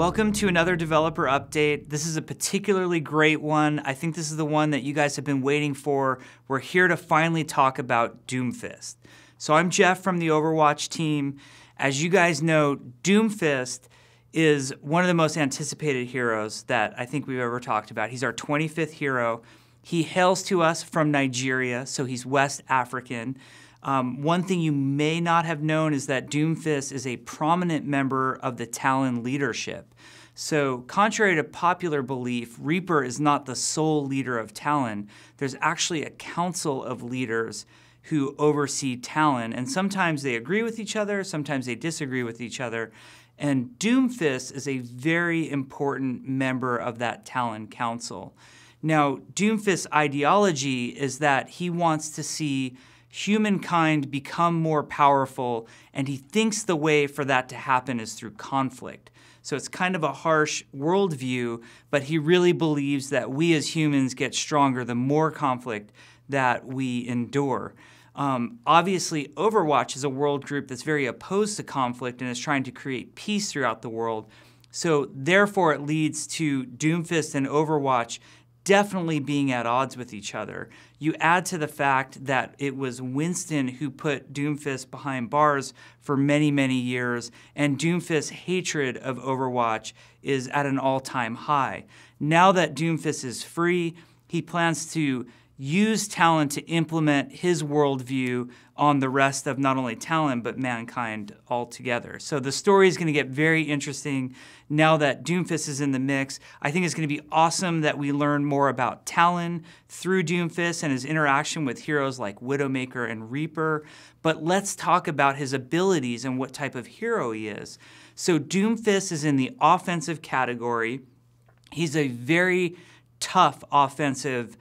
Welcome to another developer update. This is a particularly great one. I think this is the one that you guys have been waiting for. We're here to finally talk about Doomfist. So I'm Jeff from the Overwatch team. As you guys know, Doomfist is one of the most anticipated heroes that I think we've ever talked about. He's our 25th hero. He hails to us from Nigeria, so he's West African. Um, one thing you may not have known is that Doomfist is a prominent member of the Talon leadership. So, contrary to popular belief, Reaper is not the sole leader of Talon. There's actually a council of leaders who oversee Talon, and sometimes they agree with each other, sometimes they disagree with each other. And Doomfist is a very important member of that Talon Council. Now, Doomfist's ideology is that he wants to see humankind become more powerful, and he thinks the way for that to happen is through conflict. So it's kind of a harsh worldview, but he really believes that we as humans get stronger the more conflict that we endure. Um, obviously, Overwatch is a world group that's very opposed to conflict and is trying to create peace throughout the world. So, therefore, it leads to Doomfist and Overwatch definitely being at odds with each other. You add to the fact that it was Winston who put Doomfist behind bars for many, many years, and Doomfist's hatred of Overwatch is at an all time high. Now that Doomfist is free, he plans to use Talon to implement his worldview on the rest of not only Talon, but mankind altogether. So the story is going to get very interesting now that Doomfist is in the mix. I think it's going to be awesome that we learn more about Talon through Doomfist and his interaction with heroes like Widowmaker and Reaper. But let's talk about his abilities and what type of hero he is. So Doomfist is in the offensive category. He's a very tough offensive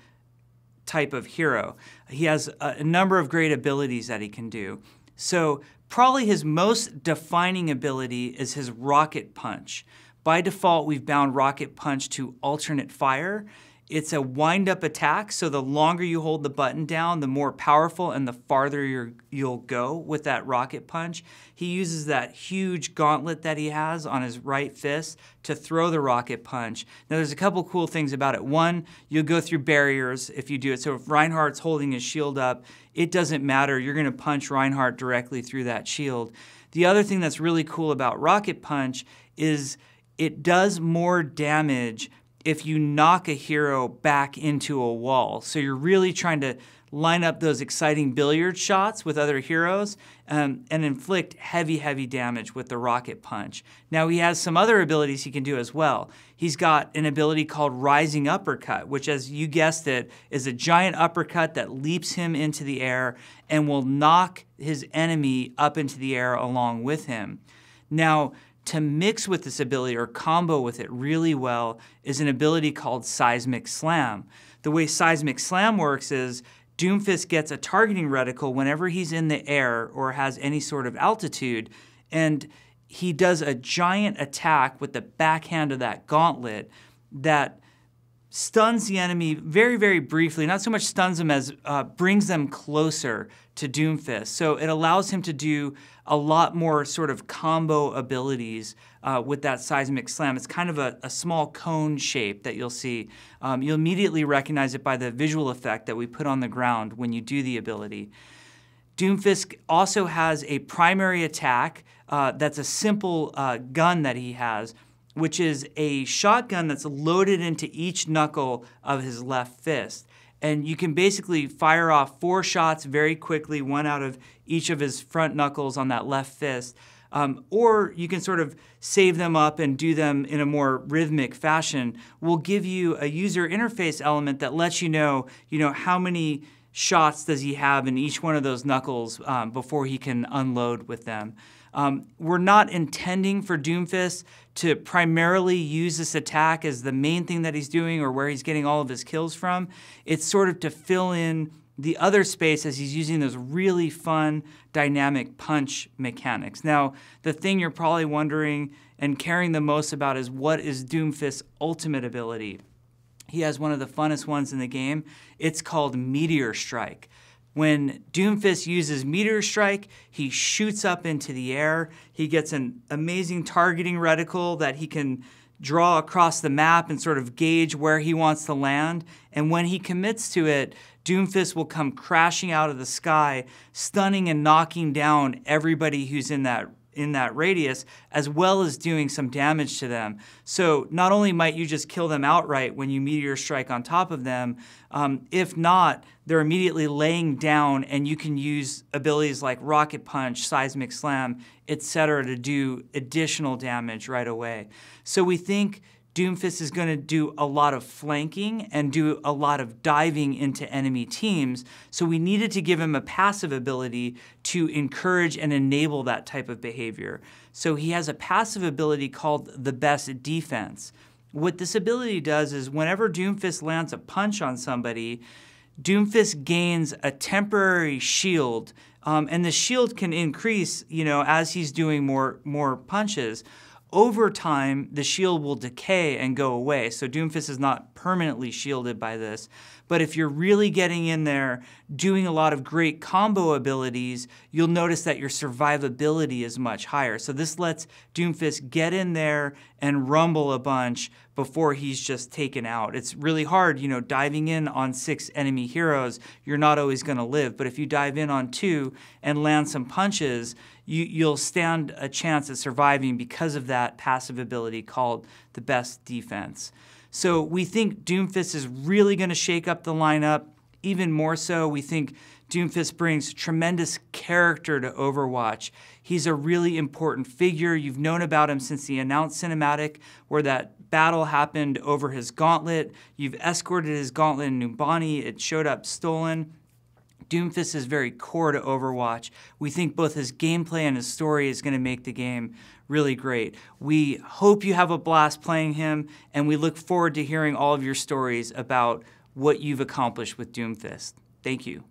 type of hero. He has a number of great abilities that he can do. So probably his most defining ability is his rocket punch. By default, we've bound rocket punch to alternate fire, it's a wind-up attack, so the longer you hold the button down, the more powerful and the farther you will go with that rocket punch. He uses that huge gauntlet that he has on his right fist to throw the rocket punch. Now, there's a couple cool things about it. One, you'll go through barriers if you do it. So if Reinhardt's holding his shield up, it doesn't matter. You're going to punch Reinhardt directly through that shield. The other thing that's really cool about Rocket Punch is it does more damage if you knock a hero back into a wall. So you're really trying to line up those exciting billiard shots with other heroes um, and inflict heavy, heavy damage with the rocket punch. Now, he has some other abilities he can do as well. He's got an ability called Rising Uppercut, which, as you guessed it, is a giant uppercut that leaps him into the air and will knock his enemy up into the air along with him. Now, to mix with this ability or combo with it really well is an ability called Seismic Slam. The way Seismic Slam works is Doomfist gets a targeting reticle whenever he's in the air or has any sort of altitude, and he does a giant attack with the backhand of that gauntlet that stuns the enemy very, very briefly, not so much stuns them as uh, brings them closer to Doomfist. So it allows him to do a lot more sort of combo abilities uh, with that seismic slam. It's kind of a, a small cone shape that you'll see. Um, you'll immediately recognize it by the visual effect that we put on the ground when you do the ability. Doomfist also has a primary attack uh, that's a simple uh, gun that he has which is a shotgun that's loaded into each knuckle of his left fist. And you can basically fire off four shots very quickly, one out of each of his front knuckles on that left fist. Um, or you can sort of save them up and do them in a more rhythmic fashion. We'll give you a user interface element that lets you know, you know, how many shots does he have in each one of those knuckles um, before he can unload with them. Um, we're not intending for Doomfist to primarily use this attack as the main thing that he's doing or where he's getting all of his kills from. It's sort of to fill in the other space as he's using those really fun dynamic punch mechanics. Now, the thing you're probably wondering and caring the most about is what is Doomfist's ultimate ability? He has one of the funnest ones in the game. It's called Meteor Strike. When Doomfist uses Meteor Strike, he shoots up into the air. He gets an amazing targeting reticle that he can draw across the map and sort of gauge where he wants to land. And when he commits to it, Doomfist will come crashing out of the sky, stunning and knocking down everybody who's in that in that radius, as well as doing some damage to them. So not only might you just kill them outright when you meteor strike on top of them, um, if not, they're immediately laying down and you can use abilities like Rocket Punch, Seismic Slam, etc. to do additional damage right away. So we think Doomfist is going to do a lot of flanking and do a lot of diving into enemy teams, so we needed to give him a passive ability to encourage and enable that type of behavior. So he has a passive ability called the best defense. What this ability does is whenever Doomfist lands a punch on somebody, Doomfist gains a temporary shield, um, and the shield can increase, you know, as he's doing more more punches. Over time, the shield will decay and go away, so Doomfist is not permanently shielded by this, but if you're really getting in there, doing a lot of great combo abilities, you'll notice that your survivability is much higher. So this lets Doomfist get in there and rumble a bunch before he's just taken out. It's really hard, you know, diving in on six enemy heroes, you're not always going to live. But if you dive in on two and land some punches, you, will stand a chance at surviving because of that passive ability called the best defense. So we think Doomfist is really going to shake up the lineup. Even more so, we think Doomfist brings tremendous character to Overwatch. He's a really important figure. You've known about him since the announced cinematic, where that battle happened over his gauntlet. You've escorted his gauntlet in Numbani. It showed up stolen. Doomfist is very core to Overwatch. We think both his gameplay and his story is going to make the game really great. We hope you have a blast playing him, and we look forward to hearing all of your stories about what you've accomplished with Doomfist. Thank you.